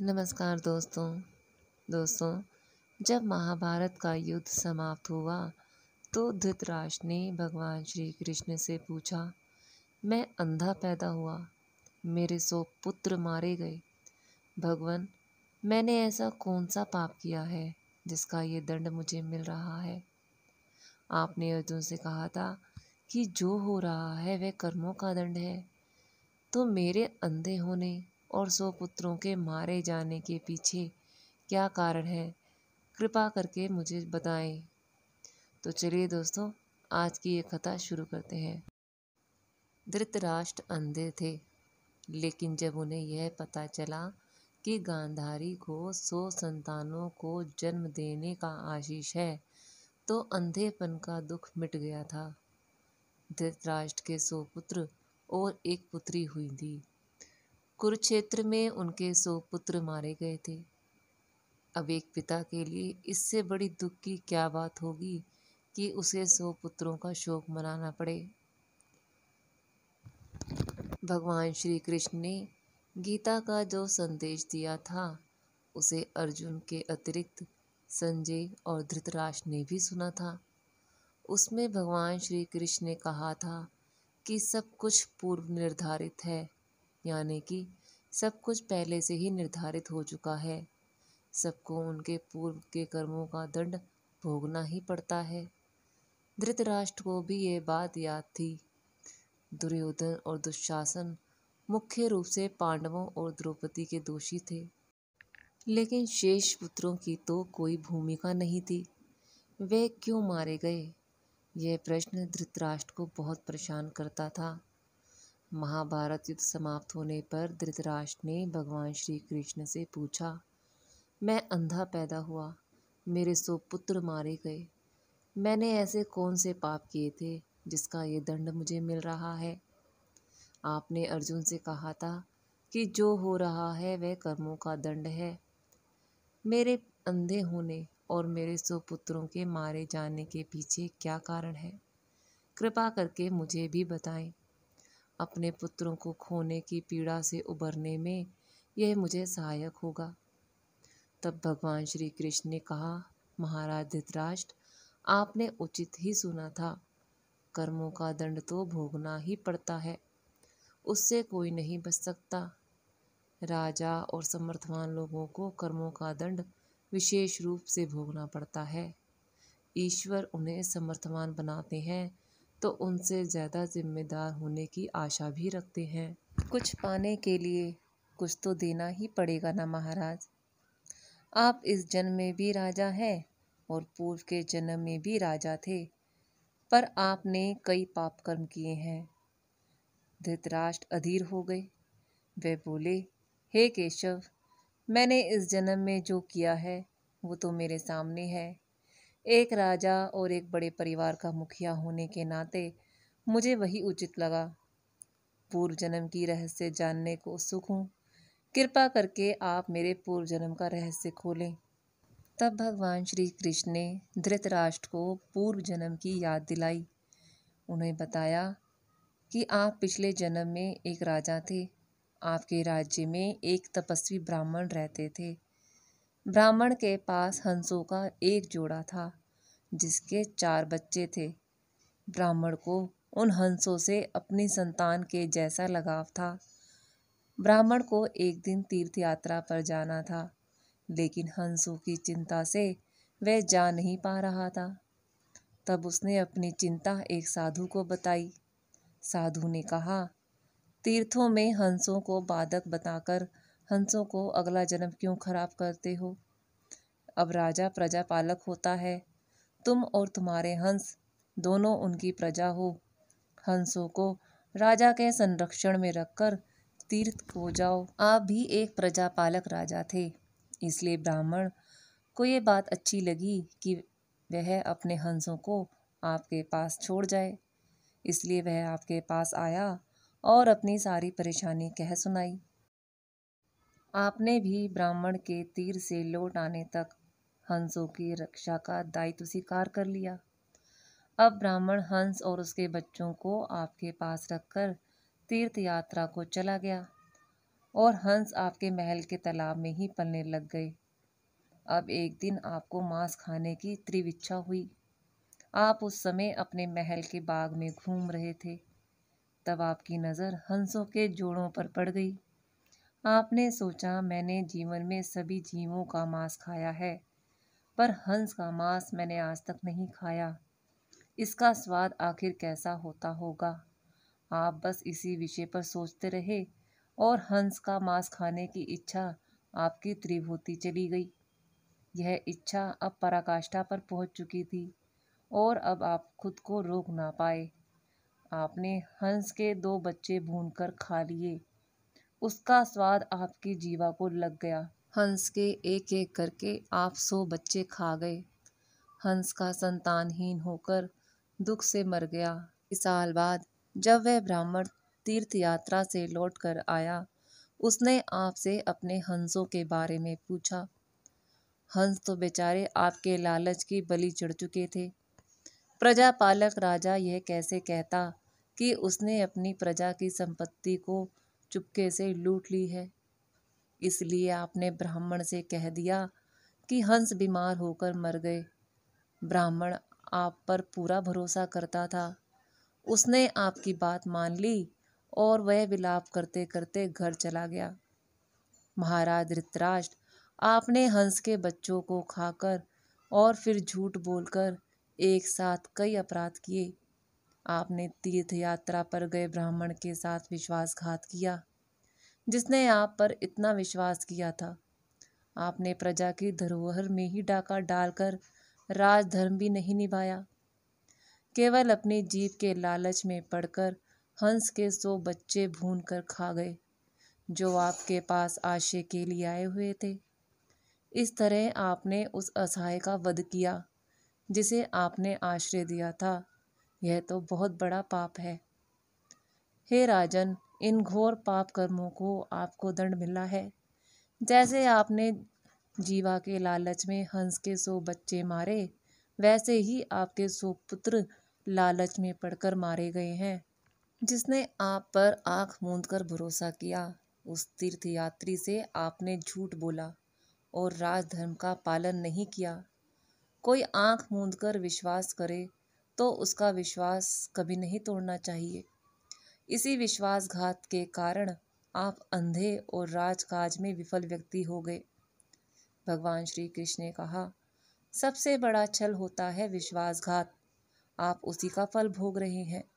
नमस्कार दोस्तों दोस्तों जब महाभारत का युद्ध समाप्त हुआ तो धृतराष्ट्र ने भगवान श्री कृष्ण से पूछा मैं अंधा पैदा हुआ मेरे सौ पुत्र मारे गए भगवान मैंने ऐसा कौन सा पाप किया है जिसका ये दंड मुझे मिल रहा है आपने अर्जुन से कहा था कि जो हो रहा है वह कर्मों का दंड है तो मेरे अंधे होने और सौ पुत्रों के मारे जाने के पीछे क्या कारण है कृपा करके मुझे बताएं तो चलिए दोस्तों आज की ये कथा शुरू करते हैं धृतराष्ट्र अंधे थे लेकिन जब उन्हें यह पता चला कि गांधारी को सौ संतानों को जन्म देने का आशीष है तो अंधेपन का दुख मिट गया था धृतराष्ट्र के सौ पुत्र और एक पुत्री हुई थी कुरुक्षेत्र में उनके सौ पुत्र मारे गए थे अब एक पिता के लिए इससे बड़ी दुख की क्या बात होगी कि उसे सौ पुत्रों का शोक मनाना पड़े भगवान श्री कृष्ण ने गीता का जो संदेश दिया था उसे अर्जुन के अतिरिक्त संजय और धृतराष्ट्र ने भी सुना था उसमें भगवान श्री कृष्ण ने कहा था कि सब कुछ पूर्व निर्धारित है यानी कि सब कुछ पहले से ही निर्धारित हो चुका है सबको उनके पूर्व के कर्मों का दंड भोगना ही पड़ता है धृतराष्ट्र को भी ये बात याद थी दुर्योधन और दुशासन मुख्य रूप से पांडवों और द्रौपदी के दोषी थे लेकिन शेष पुत्रों की तो कोई भूमिका नहीं थी वे क्यों मारे गए यह प्रश्न धृतराष्ट्र को बहुत परेशान करता था महाभारत युद्ध समाप्त होने पर धृतराष्ट्र ने भगवान श्री कृष्ण से पूछा मैं अंधा पैदा हुआ मेरे सो पुत्र मारे गए मैंने ऐसे कौन से पाप किए थे जिसका ये दंड मुझे मिल रहा है आपने अर्जुन से कहा था कि जो हो रहा है वह कर्मों का दंड है मेरे अंधे होने और मेरे सौ पुत्रों के मारे जाने के पीछे क्या कारण है कृपा करके मुझे भी बताएं अपने पुत्रों को खोने की पीड़ा से उबरने में यह मुझे सहायक होगा तब भगवान श्री कृष्ण ने कहा महाराज धृतराष्ट्र आपने उचित ही सुना था कर्मों का दंड तो भोगना ही पड़ता है उससे कोई नहीं बच सकता राजा और समर्थवान लोगों को कर्मों का दंड विशेष रूप से भोगना पड़ता है ईश्वर उन्हें समर्थवान बनाते हैं तो उनसे ज़्यादा ज़िम्मेदार होने की आशा भी रखते हैं कुछ पाने के लिए कुछ तो देना ही पड़ेगा ना महाराज आप इस जन्म में भी राजा हैं और पूर्व के जन्म में भी राजा थे पर आपने कई पाप कर्म किए हैं धृतराष्ट्र अधीर हो गए वे बोले हे केशव मैंने इस जन्म में जो किया है वो तो मेरे सामने है एक राजा और एक बड़े परिवार का मुखिया होने के नाते मुझे वही उचित लगा पूर्व जन्म की रहस्य जानने को उत्सुक हूँ कृपा करके आप मेरे पूर्व जन्म का रहस्य खोलें तब भगवान श्री कृष्ण ने धृतराष्ट्र को पूर्व जन्म की याद दिलाई उन्हें बताया कि आप पिछले जन्म में एक राजा थे आपके राज्य में एक तपस्वी ब्राह्मण रहते थे ब्राह्मण के पास हंसों का एक जोड़ा था जिसके चार बच्चे थे ब्राह्मण को उन हंसों से अपनी संतान के जैसा लगाव था ब्राह्मण को एक दिन तीर्थ यात्रा पर जाना था लेकिन हंसों की चिंता से वह जा नहीं पा रहा था तब उसने अपनी चिंता एक साधु को बताई साधु ने कहा तीर्थों में हंसों को बाधक बताकर हंसों को अगला जन्म क्यों खराब करते हो अब राजा प्रजा पालक होता है तुम और तुम्हारे हंस दोनों उनकी प्रजा हो हंसों को राजा के संरक्षण में रखकर तीर्थ को जाओ आप भी एक प्रजापालक राजा थे इसलिए ब्राह्मण को ये बात अच्छी लगी कि वह अपने हंसों को आपके पास छोड़ जाए इसलिए वह आपके पास आया और अपनी सारी परेशानी कह सुनाई आपने भी ब्राह्मण के तीर से लौट आने तक हंसों की रक्षा का दायित्व स्वीकार कर लिया अब ब्राह्मण हंस और उसके बच्चों को आपके पास रखकर तीर्थ यात्रा को चला गया और हंस आपके महल के तालाब में ही पलने लग गए अब एक दिन आपको मांस खाने की त्रिविच्छा हुई आप उस समय अपने महल के बाग में घूम रहे थे तब आपकी नज़र हंसों के जोड़ों पर पड़ गई आपने सोचा मैंने जीवन में सभी जीवों का मांस खाया है पर हंस का मांस मैंने आज तक नहीं खाया इसका स्वाद आखिर कैसा होता होगा आप बस इसी विषय पर सोचते रहे और हंस का मांस खाने की इच्छा आपकी तीव्र होती चली गई यह इच्छा अब पराकाष्ठा पर पहुंच चुकी थी और अब आप खुद को रोक ना पाए आपने हंस के दो बच्चे भूनकर खा लिए उसका स्वाद आपकी जीवा को लग गया हंस के एक एक करके आप सो बच्चे खा गए हंस का संतानहीन होकर दुख से मर गया इस साल बाद जब वह ब्राह्मण तीर्थ यात्रा से लौट कर आया उसने आपसे अपने हंसों के बारे में पूछा हंस तो बेचारे आपके लालच की बलि चढ़ चुके थे प्रजापालक राजा यह कैसे कहता कि उसने अपनी प्रजा की संपत्ति को चुपके से लूट ली है इसलिए आपने ब्राह्मण से कह दिया कि हंस बीमार होकर मर गए ब्राह्मण आप पर पूरा भरोसा करता था उसने आपकी बात मान ली और वह विलाप करते करते घर चला गया महाराज धृतराष्ट्र आपने हंस के बच्चों को खाकर और फिर झूठ बोलकर एक साथ कई अपराध किए आपने तीर्थ यात्रा पर गए ब्राह्मण के साथ विश्वासघात किया जिसने आप पर इतना विश्वास किया था आपने प्रजा की धरोहर में ही डाका डालकर राजधर्म भी नहीं निभाया केवल अपनी जीव के लालच में पड़कर हंस के सो बच्चे भून कर खा गए जो आपके पास आशय के लिए आए हुए थे इस तरह आपने उस असहाय का वध किया जिसे आपने आश्रय दिया था यह तो बहुत बड़ा पाप है हे राजन इन घोर पाप कर्मों को आपको दंड मिला है जैसे आपने जीवा के लालच में हंस के सो बच्चे मारे वैसे ही आपके पुत्र लालच में पड़कर मारे गए हैं जिसने आप पर आंख मूंद कर भरोसा किया उस तीर्थयात्री से आपने झूठ बोला और राजधर्म का पालन नहीं किया कोई आंख मूंद कर विश्वास करे तो उसका विश्वास कभी नहीं तोड़ना चाहिए इसी विश्वासघात के कारण आप अंधे और राजकाज में विफल व्यक्ति हो गए भगवान श्री कृष्ण ने कहा सबसे बड़ा छल होता है विश्वासघात आप उसी का फल भोग रहे हैं